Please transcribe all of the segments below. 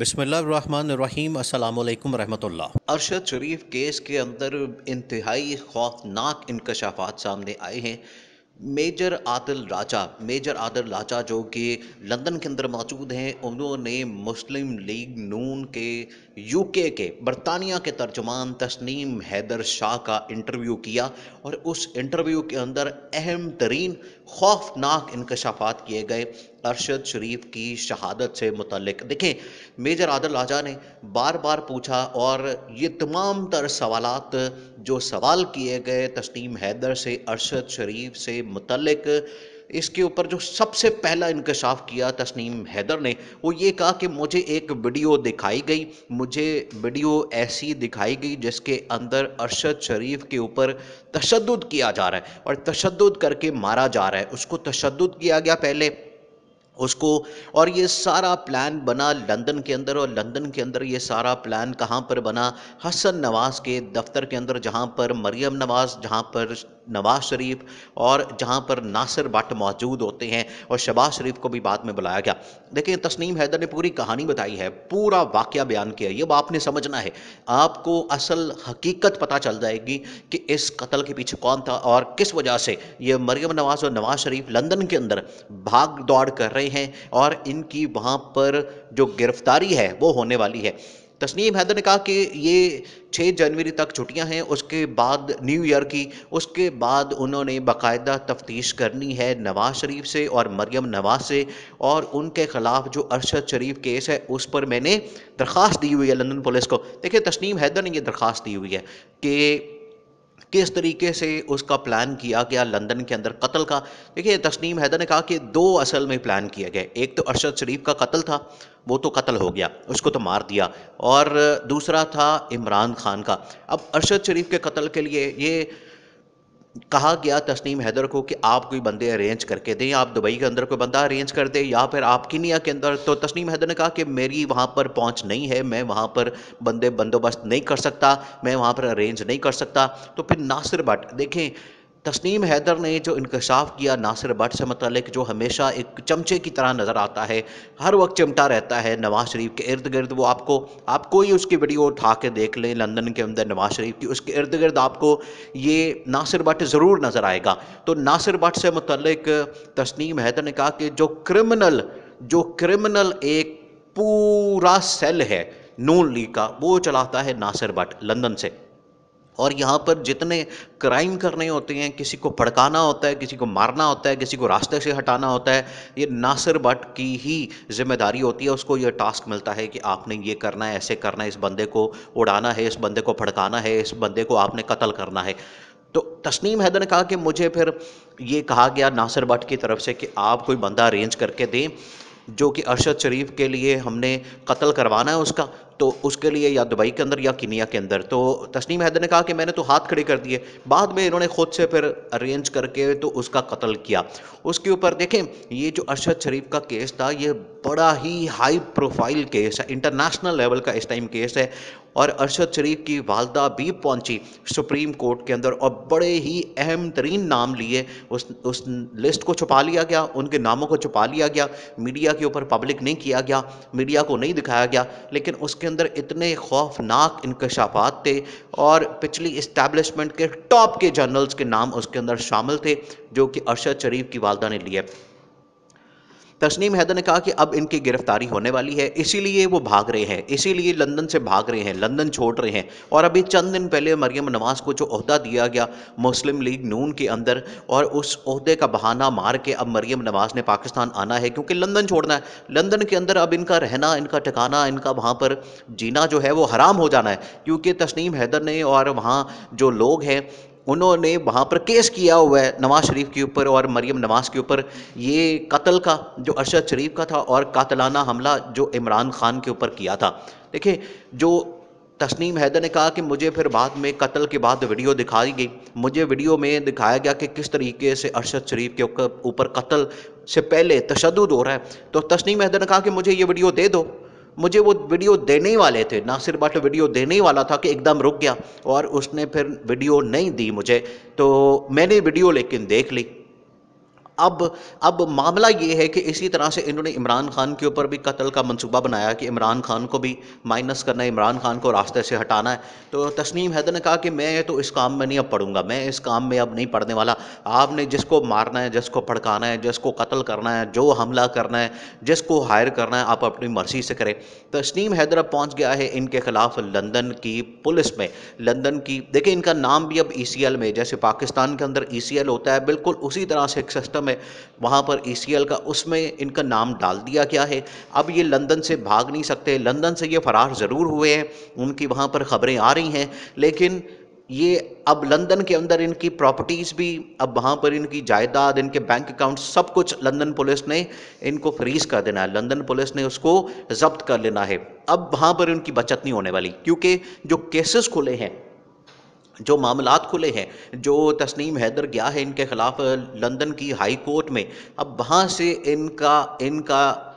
बसमीम रहमतुल्लाह अरशद शरीफ केस के अंदर इंतहाई खौफनाक इंकशाफात सामने आए हैं मेजर आदिल राजा मेजर आदिल राजा जो कि लंदन के अंदर मौजूद हैं उन्होंने मुस्लिम लीग नून के यूके के बरतानिया के तर्जुमान तस्नीम हैदर शाह का इंटरव्यू किया और उस इंटरव्यू के अंदर अहम तरीन खौफनाक इंकशाफात किए गए अरशद शरीफ की शहादत से मुतल देखें मेजर आदल आजा ने बार बार पूछा और ये तमाम तर सवाल जो सवाल किए गए तस्नीम हैदर से अरशद शरीफ से मुतल इसके ऊपर जो सबसे पहला इंकशाफ किया तस्नीम हैदर ने वो ये कहा कि मुझे एक वीडियो दिखाई गई मुझे वीडियो ऐसी दिखाई गई जिसके अंदर अरशद शरीफ के ऊपर तशद किया जा रहा है और तशद करके मारा जा रहा है उसको तशद किया गया पहले उसको और ये सारा प्लान बना लंदन के अंदर और लंदन के अंदर ये सारा प्लान कहाँ पर बना हसन नवाज़ के दफ्तर के अंदर जहाँ पर मरियम नवाज़ जहाँ पर नवाज शरीफ और जहाँ पर नासिर बट मौजूद होते हैं और शबाज शरीफ को भी बाद में बुलाया गया देखिए तस्नीम हैदर ने पूरी कहानी बताई है पूरा वाक्य बयान किया ये अब आपने समझना है आपको असल हकीकत पता चल जाएगी कि इस कत्ल के पीछे कौन था और किस वजह से ये मरियम नवाज और नवाज शरीफ लंदन के अंदर भाग दौड़ कर रहे हैं और इनकी वहाँ पर जो गिरफ्तारी है वो होने वाली है तस्नीम हैदर ने कहा कि ये 6 जनवरी तक छुट्टियां हैं उसके बाद न्यू ईयर की उसके बाद उन्होंने बाकायदा तफ्तीश करनी है नवाज शरीफ से और मरियम नवाज से और उनके ख़िलाफ़ जो अरशद शरीफ केस है उस पर मैंने दरख्वास्त दी हुई है लंदन पुलिस को देखिए तस्नीम हैदर ने यह दरख्वास्त दी हुई है कि किस तरीके से उसका प्लान किया गया लंदन के अंदर कत्ल का देखिए तस्नीम हैदर ने कहा कि दो असल में प्लान किया गया एक तो अरशद शरीफ का कत्ल था वो तो कत्ल हो गया उसको तो मार दिया और दूसरा था इमरान खान का अब अरशद शरीफ के कत्ल के लिए ये कहा गया तस्नीम हैदर को कि आप कोई बंदे अरेंज करके दें आप दुबई के अंदर कोई बंदा अरेंज कर दें या फिर आप किनिया के अंदर तो तस्नीम हैदर ने कहा कि मेरी वहाँ पर पहुँच नहीं है मैं वहाँ पर बंदे बंदोबस्त नहीं कर सकता मैं वहाँ पर अरेंज नहीं कर सकता तो फिर नासिर भट्ट देखें तस्नीम हैदर ने जो इंकशाफ किया नासिर भट्ट से मतलब जो हमेशा एक चमचे की तरह नज़र आता है हर वक्त चिमटा रहता है नवाज़ शरीफ के इर्द गिर्द वो आपको आप कोई उसकी वीडियो उठा के देख लें लंदन के अंदर नवाज़ शरीफ की उसके इर्द गिर्द आपको ये नासिर भट्ट ज़रूर नज़र आएगा तो नासिर भट्ट से मतलब तस्नीम हैदर ने कहा कि जो क्रिमिनल जो क्रिमिनल एक पूरा सेल है नून ली का वो चलाता है नासिर भट्ट लंदन से और यहाँ पर जितने क्राइम करने होते हैं किसी को भड़काना होता है किसी को मारना होता है किसी को रास्ते से हटाना होता है ये नासिर भट्ट की ही जिम्मेदारी होती है उसको ये टास्क मिलता है कि आपने ये करना है ऐसे करना है इस बंदे को उड़ाना है इस बंदे को भड़काना है इस बंदे को आपने कत्ल करना है तो तस्नीम हैदर ने कहा कि मुझे फिर ये कहा गया नासिर भट्ट की तरफ से कि आप कोई बंदा अरेंज करके दें जो कि अरशद शरीफ के लिए हमने कत्ल करवाना है उसका तो उसके लिए या दुबई के अंदर या किनिया के अंदर तो तस्नीम हैदर ने कहा कि मैंने तो हाथ खड़े कर दिए बाद में इन्होंने खुद से फिर अरेंज करके तो उसका कत्ल किया उसके ऊपर देखें ये जो अरशद शरीफ का केस था ये बड़ा ही हाई प्रोफाइल केस है इंटरनेशनल लेवल का इस टाइम केस है और अरशद शरीफ की वालदा भी पहुंची सुप्रीम कोर्ट के अंदर और बड़े ही अहम तरीन नाम लिए उस उस लिस्ट को छुपा लिया गया उनके नामों को छुपा लिया गया मीडिया के ऊपर पब्लिक नहीं किया गया मीडिया को नहीं दिखाया गया लेकिन उसके अंदर इतने खौफनाक इंकशाफा थे और पिछली इस्टेबलिशमेंट के टॉप के जर्नल्स के नाम उसके अंदर शामिल थे जो कि अरशद शरीफ की वालदा ने लिए तस्नीम हैदर ने कहा कि अब इनकी गिरफ्तारी होने वाली है इसीलिए वो भाग रहे हैं इसीलिए लंदन से भाग रहे हैं लंदन छोड़ रहे हैं और अभी चंद दिन पहले मरियम नवाज को जो अहदा दिया गया मुस्लिम लीग नून के अंदर और उस उसदे का बहाना मार के अब मरियम नवाज ने पाकिस्तान आना है क्योंकि लंदन छोड़ना है लंदन के अंदर अब इनका रहना इनका ठिकाना इनका वहाँ पर जीना जो है वो हराम हो जाना है क्योंकि तस्नीम हैदर ने और वहाँ जो लोग हैं उन्होंने वहाँ पर केस किया हुआ है नवाज़ शरीफ के ऊपर और मरियम नवाज़ के ऊपर ये कत्ल का जो अरशद शरीफ का था और कातलाना हमला जो इमरान खान के ऊपर किया था देखिए जो तस्नीम हैदर ने कहा कि मुझे फिर बाद में कत्ल के बाद वीडियो दिखाई गई मुझे वीडियो में दिखाया गया कि किस तरीके से अरशद शरीफ के ऊपर कत्ल से पहले तशद हो रहा है तो तस्नीम हैदर ने कहा कि मुझे ये वीडियो दे दो मुझे वो वीडियो देने ही वाले थे नासिर बाटो वीडियो देने ही वाला था कि एकदम रुक गया और उसने फिर वीडियो नहीं दी मुझे तो मैंने वीडियो लेकिन देख ली अब अब मामला ये है कि इसी तरह से इन्होंने इमरान खान के ऊपर भी कत्ल का मंसूबा बनाया कि इमरान खान को भी माइनस करना है इमरान खान को रास्ते से हटाना है तो तस्नीम हैदर ने कहा कि मैं तो इस काम में नहीं अब पढ़ूंगा मैं इस काम में अब नहीं पढ़ने वाला आपने जिसको मारना है जिसको भड़काना है जिसको कत्ल करना है जो हमला करना है जिसको हायर करना है आप अपनी मर्जी से करें तस्नीम हैदर अब पहुँच गया है इनके खिलाफ लंदन की पुलिस में लंदन की देखिए इनका नाम भी अब ई e में जैसे पाकिस्तान के अंदर ई e होता है बिल्कुल उसी तरह से एक सिस्टम में वहाँ पर ई का उसमें इनका नाम डाल दिया गया है अब ये लंदन से भाग नहीं सकते लंदन से ये फ़रार ज़रूर हुए हैं उनकी वहाँ पर ख़बरें आ रही हैं लेकिन ये अब लंदन के अंदर इनकी प्रॉपर्टीज़ भी अब वहाँ पर इनकी जायदाद इनके बैंक अकाउंट सब कुछ लंदन पुलिस ने इनको फ्रीज़ कर देना है लंदन पुलिस ने उसको जब्त कर लेना है अब वहाँ पर इनकी बचत नहीं होने वाली क्योंकि जो केसेस खुले हैं जो मामला खुले हैं जो तस्नीम हैदर गया है इनके ख़िलाफ़ लंदन की हाई कोर्ट में अब वहाँ से इनका इनका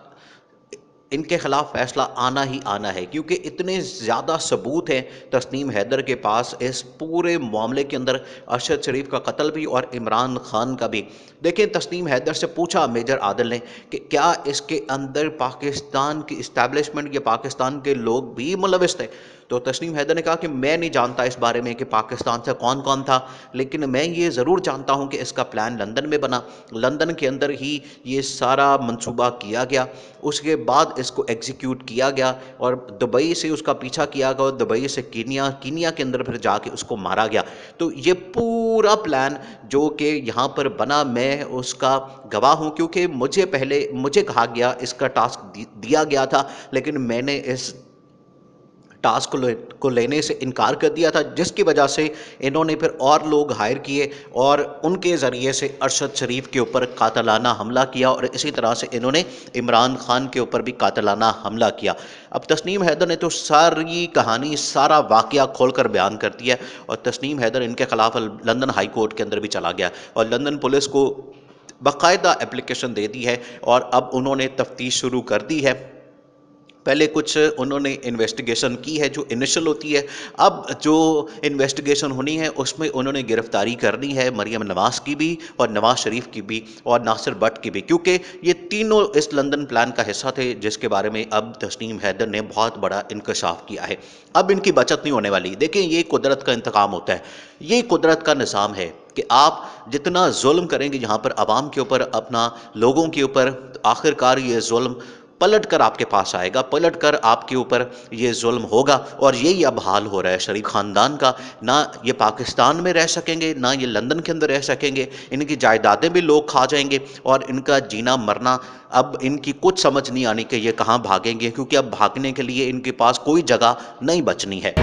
इनके ख़िलाफ़ फैसला आना ही आना है क्योंकि इतने ज़्यादा सबूत हैं तस्नीम हैदर के पास इस पूरे मामले के अंदर अरशद शरीफ का कत्ल भी और इमरान खान का भी देखें तस्नीम हैदर से पूछा मेजर आदिल ने कि क्या इसके अंदर पाकिस्तान की इस्टेब्लिशमेंट या पाकिस्तान के लोग भी मुलविस थे तो तस्नीम हैदर ने कहा कि मैं नहीं जानता इस बारे में कि पाकिस्तान से कौन कौन था लेकिन मैं ये ज़रूर जानता हूँ कि इसका प्लान लंदन में बना लंदन के अंदर ही ये सारा मनसूबा किया गया उसके बाद इसको एग्जीक्यूट किया गया और दुबई से उसका पीछा किया गया और दुबई से कीनिया कीनिया के अंदर फिर जाके उसको मारा गया तो ये पूरा प्लान जो कि यहाँ पर बना मैं उसका गवाह हूँ क्योंकि मुझे पहले मुझे कहा गया इसका टास्क दिया गया था लेकिन मैंने इस टास्क को ले को लेने से इनकार कर दिया था जिसकी वजह से इन्होंने फिर और लोग हायर किए और उनके ज़रिए से अरशद शरीफ के ऊपर कातलाना हमला किया और इसी तरह से इन्होंने इमरान खान के ऊपर भी कातलाना हमला किया अब तस्नीम हैदर ने तो सारी कहानी सारा वाक़ खोल कर बयान कर दिया और तस्नीम हैदर इनके ख़िलाफ़ लंदन हाई कोर्ट के अंदर भी चला गया और लंदन पुलिस को बाकायदा एप्लीकेशन दे दी है और अब उन्होंने तफ्तीश शुरू कर दी है पहले कुछ उन्होंने इन्वेस्टिगेशन की है जो इनिशियल होती है अब जो इन्वेस्टिगेशन होनी है उसमें उन्होंने गिरफ्तारी करनी है मरियम नवाज की भी और नवाज शरीफ की भी और नासिर भट्ट की भी क्योंकि ये तीनों इस लंदन प्लान का हिस्सा थे जिसके बारे में अब तस्नीम हैदर ने बहुत बड़ा इंकशाफ किया है अब इनकी बचत नहीं होने वाली देखें ये कुदरत का इंतकाम होता है ये कुदरत का निज़ाम है कि आप जितना जुल्म करेंगे यहाँ पर आवाम के ऊपर अपना लोगों के ऊपर तो आखिरकार ये जुल्म पलट कर आपके पास आएगा पलट कर आपके ऊपर ये जुल्म होगा और यही अब हाल हो रहा है शरीफ ख़ानदान का ना ये पाकिस्तान में रह सकेंगे ना ये लंदन के अंदर रह सकेंगे इनकी जायदादें भी लोग खा जाएंगे और इनका जीना मरना अब इनकी कुछ समझ नहीं आनी कि ये कहाँ भागेंगे क्योंकि अब भागने के लिए इनके पास कोई जगह नहीं बचनी है